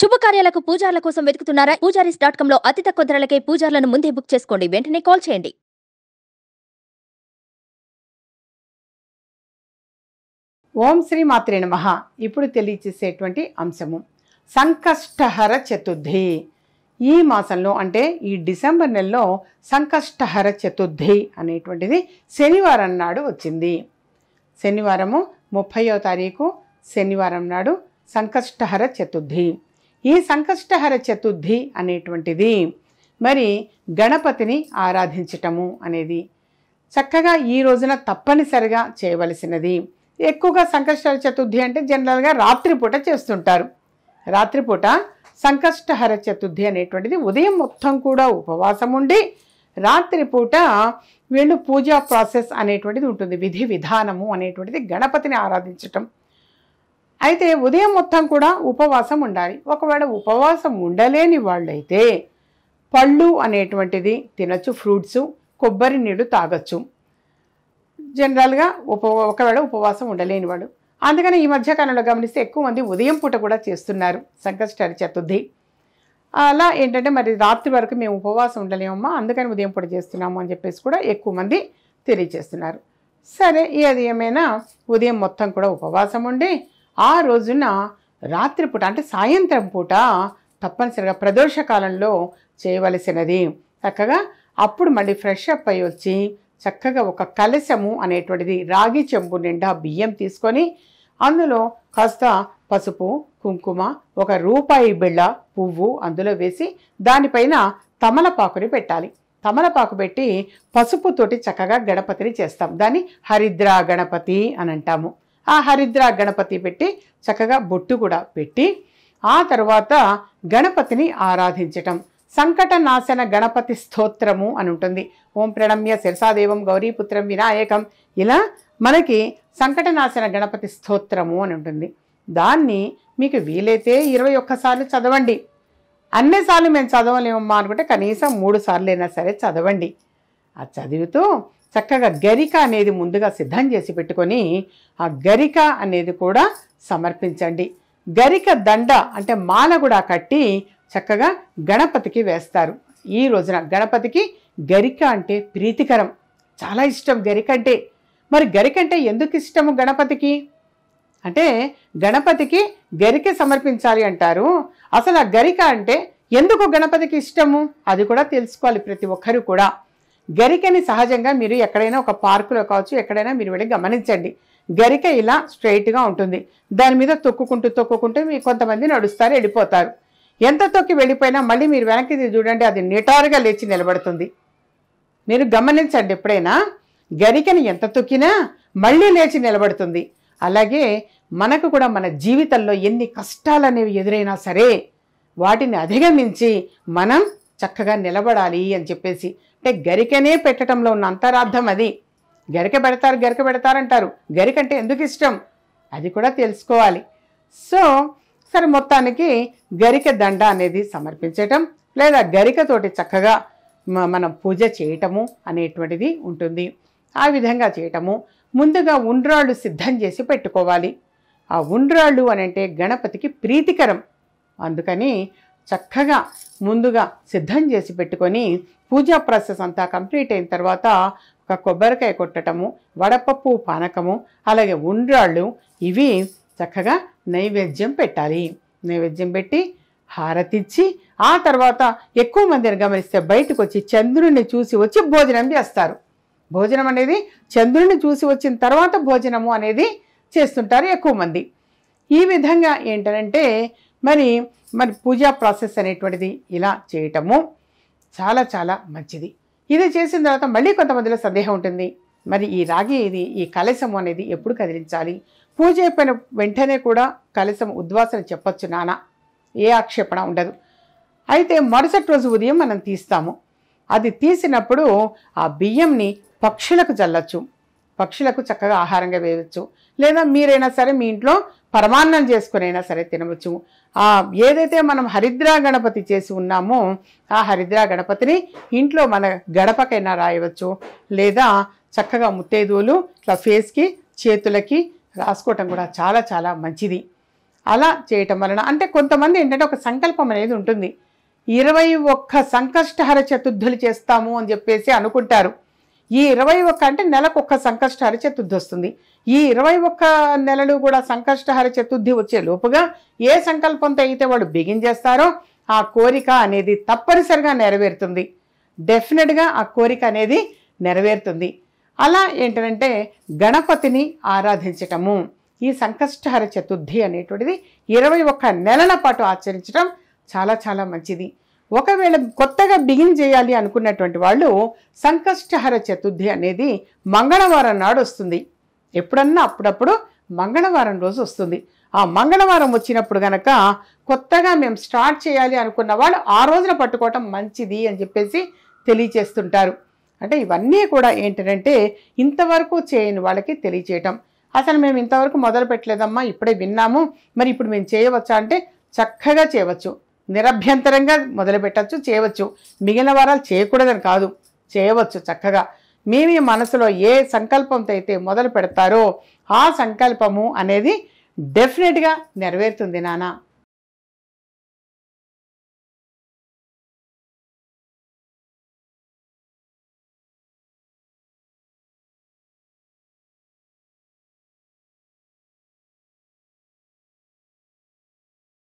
శుభకార్యాలకు పూజార్ల కోసం వెతుకుతున్నారా Poojaris dot com లో అతి తక్కువ ధరలకే పూజార్లను ముందే బుక్ చేసుకోండి వెంటనే కాల్ చేయండి ఓం శ్రీ మాత్రే నమ ఇప్పుడు తెలియచేసేటువంటి అంశము సంకష్టహర చతుర్థి ఈ మాసంలో అంటే ఈ డిసెంబర్ నెలలో సంకష్టహర చతుర్థి అనేటువంటిది శనివారం నాడు వచ్చింది శనివారము ముప్పయో తారీఖు శనివారం నాడు సంకష్టహర చతుర్థి ఈ సంకష్టహర చతుర్థి అనేటువంటిది మరి గణపతిని ఆరాధించటము అనేది చక్కగా ఈ రోజున తప్పనిసరిగా చేయవలసినది ఎక్కువగా సంకష్టహర చతుర్థి అంటే జనరల్గా రాత్రిపూట చేస్తుంటారు రాత్రిపూట సంకష్టహర చతుర్థి అనేటువంటిది ఉదయం మొత్తం కూడా ఉపవాసం ఉండి రాత్రిపూట వీళ్ళు పూజా ప్రాసెస్ అనేటువంటిది ఉంటుంది విధి విధానము అనేటువంటిది గణపతిని ఆరాధించటం అయితే ఉదయం మొత్తం కూడా ఉపవాసం ఉండాలి ఒకవేళ ఉపవాసం ఉండలేని వాళ్ళైతే పళ్ళు అనేటువంటిది తినచ్చు ఫ్రూట్స్ కొబ్బరి నీళ్ళు తాగొచ్చు జనరల్గా ఉప ఒకవేళ ఉపవాసం ఉండలేని వాడు అందుకని ఈ మధ్యకాలంలో గమనిస్తే ఎక్కువ మంది ఉదయం పూట కూడా చేస్తున్నారు సంకష్టాలు చతుర్థి అలా ఏంటంటే మరి రాత్రి వరకు మేము ఉపవాసం ఉండలేమమ్మా అందుకని ఉదయం పూట చేస్తున్నాము అని చెప్పేసి కూడా ఎక్కువ మంది తెలియజేస్తున్నారు సరే ఏది ఏమైనా ఉదయం మొత్తం కూడా ఉపవాసం ఉండి ఆ రోజున రాత్రిపూట అంటే సాయంత్రం పూట తప్పనిసరిగా ప్రదోష కాలంలో చేయవలసినది చక్కగా అప్పుడు మళ్ళీ ఫ్రెష్ అప్ అయ్యి వచ్చి చక్కగా ఒక కలశము అనేటువంటిది రాగి చెంబు నిండా బియ్యం తీసుకొని అందులో కాస్త పసుపు కుంకుమ ఒక రూపాయి బిళ్ళ పువ్వు అందులో వేసి దానిపైన తమలపాకుని పెట్టాలి తమలపాకు పెట్టి పసుపుతోటి చక్కగా గణపతిని చేస్తాం దాన్ని హరిద్ర గణపతి అని అంటాము ఆ హరిద్ర గణపతి పెట్టి చక్కగా బొట్టు కూడా పెట్టి ఆ తర్వాత గణపతిని ఆరాధించటం సంకట నాశన గణపతి స్తోత్రము అని ఉంటుంది ఓం ప్రణమ్య శిరసాదేవం గౌరీపుత్రం వినాయకం ఇలా మనకి సంకటనాశన గణపతి స్తోత్రము అని ఉంటుంది దాన్ని మీకు వీలైతే ఇరవై ఒక్కసార్లు చదవండి అన్నిసార్లు మేము చదవలేమమ్మా అనుకుంటే కనీసం మూడు సార్లు అయినా సరే చదవండి అది చదువుతూ చక్కగా గరిక అనేది ముందుగా సిద్ధం చేసి పెట్టుకొని ఆ గరిక అనేది కూడా సమర్పించండి గరిక దండ అంటే మాల కూడా కట్టి చక్కగా గణపతికి వేస్తారు ఈ రోజున గణపతికి గరిక అంటే ప్రీతికరం చాలా ఇష్టం గరిక అంటే మరి గరిక అంటే ఎందుకు ఇష్టము గణపతికి అంటే గణపతికి గరిక సమర్పించాలి అంటారు అసలు ఆ గరిక అంటే ఎందుకు గణపతికి ఇష్టము అది కూడా తెలుసుకోవాలి ప్రతి ఒక్కరూ కూడా గరికని సహజంగా మీరు ఎక్కడైనా ఒక పార్కులో కావచ్చు ఎక్కడైనా మీరు వెళ్ళి గమనించండి గరిక ఇలా స్ట్రైట్గా ఉంటుంది దాని మీద తొక్కుకుంటూ తొక్కుకుంటూ మీ కొంతమంది నడుస్తారు వెళ్ళిపోతారు ఎంత తొక్కి వెళ్ళిపోయినా మళ్ళీ మీరు వెనక్కి చూడండి అది నిటారుగా లేచి నిలబడుతుంది మీరు గమనించండి ఎప్పుడైనా గరికని ఎంత తొక్కినా మళ్ళీ లేచి నిలబడుతుంది అలాగే మనకు కూడా మన జీవితంలో ఎన్ని కష్టాలు అనేవి ఎదురైనా సరే వాటిని అధిగమించి మనం చక్కగా నిలబడాలి అని చెప్పేసి అంటే గరికనే పెట్టడంలో ఉన్న అంతరార్థం అది గరిక పెడతారు గరిక పెడతారంటారు గరిక అంటే ఎందుకు ఇష్టం అది కూడా తెలుసుకోవాలి సో సరే మొత్తానికి గరిక దండ అనేది సమర్పించటం లేదా గరికతోటి చక్కగా మనం పూజ చేయటము అనేటువంటిది ఉంటుంది ఆ విధంగా చేయటము ముందుగా ఉండ్రాళ్ళు సిద్ధం చేసి పెట్టుకోవాలి ఆ ఉండ్రాళ్ళు అనంటే గణపతికి ప్రీతికరం అందుకని చక్కగా ముందుగా సిద్ధం చేసి పెట్టుకొని పూజా ప్రాసెస్ అంతా కంప్లీట్ అయిన తర్వాత ఒక కొబ్బరికాయ కొట్టడము వడపప్పు పానకము అలాగే ఉండ్రాళ్ళు ఇవి చక్కగా నైవేద్యం పెట్టాలి నైవేద్యం పెట్టి హారతిచ్చి ఆ తర్వాత ఎక్కువ మందిని గమనిస్తే బయటకు వచ్చి చంద్రుడిని చూసి వచ్చి భోజనం చేస్తారు భోజనం అనేది చంద్రుడిని చూసి వచ్చిన తర్వాత భోజనము అనేది చేస్తుంటారు ఎక్కువ మంది ఈ విధంగా ఏంటంటే మరి మరి పూజా ప్రాసెస్ అనేటువంటిది ఇలా చేయటము చాలా చాలా మంచిది ఇది చేసిన తర్వాత మళ్ళీ కొంతమందిలో సందేహం ఉంటుంది మరి ఈ రాగి ఇది ఈ కలశం అనేది ఎప్పుడు కదిలించాలి పూజ అయిపోయిన వెంటనే కూడా కలశం ఉద్వాసన చెప్పచ్చు నానా ఏ ఆక్షేపణ ఉండదు అయితే మరుసటి రోజు ఉదయం మనం తీస్తాము అది తీసినప్పుడు ఆ బియ్యంని పక్షులకు చల్లచ్చు పక్షులకు చక్కగా ఆహారంగా వేయవచ్చు లేదా మీరైనా సరే మీ ఇంట్లో పరమాన్నం చేసుకునైనా సరే తినవచ్చు ఆ ఏదైతే మనం హరిద్రా గణపతి చేసి ఉన్నామో ఆ హరిద్రా గణపతిని ఇంట్లో మన గడపకైనా రాయవచ్చు లేదా చక్కగా ముత్తైదువులు ఇట్లా ఫేస్కి చేతులకి రాసుకోవటం కూడా చాలా చాలా మంచిది అలా చేయటం వలన అంటే కొంతమంది ఏంటంటే ఒక సంకల్పం అనేది ఉంటుంది ఇరవై ఒక్క సంకష్టహర చతుర్థులు చేస్తాము అని చెప్పేసి అనుకుంటారు ఈ ఇరవై ఒక్క అంటే నెలకు ఒక్క సంకష్టహర చతుర్థి వస్తుంది ఈ ఇరవై ఒక్క నెలలు కూడా సంకష్టహర చతుర్థి వచ్చే లోపుగా ఏ సంకల్పంతో అయితే వాడు బిగించేస్తారో ఆ కోరిక అనేది తప్పనిసరిగా నెరవేరుతుంది డెఫినెట్గా ఆ కోరిక అనేది నెరవేరుతుంది అలా ఏంటంటే గణపతిని ఆరాధించటము ఈ సంకష్టహర చతుర్థి అనేటువంటిది ఇరవై ఒక్క నెలల పాటు ఆచరించడం చాలా చాలా మంచిది ఒకవేళ కొత్తగా బిగిన్ చేయాలి అనుకున్నటువంటి వాళ్ళు సంకష్టహర చతుర్థి అనేది మంగళవారం నాడు వస్తుంది ఎప్పుడన్నా అప్పుడప్పుడు మంగళవారం రోజు వస్తుంది ఆ మంగళవారం వచ్చినప్పుడు గనక కొత్తగా మేము స్టార్ట్ చేయాలి అనుకున్న వాళ్ళు ఆ రోజున పట్టుకోవటం మంచిది అని చెప్పేసి తెలియచేస్తుంటారు అంటే ఇవన్నీ కూడా ఏంటంటే ఇంతవరకు చేయని వాళ్ళకి తెలియచేయటం అసలు మేము ఇంతవరకు మొదలు పెట్టలేదమ్మా ఇప్పుడే విన్నాము మరి ఇప్పుడు మేము చేయవచ్చా అంటే చక్కగా చేయవచ్చు నిరభ్యంతరంగా మొదలుపెట్టచ్చు చేయవచ్చు మిగిలిన వారాలు చేయకూడదని కాదు చేయవచ్చు చక్కగా మీ మీ మనసులో ఏ సంకల్పంతో అయితే మొదలు పెడతారో ఆ సంకల్పము అనేది డెఫినెట్గా నెరవేరుతుంది నానా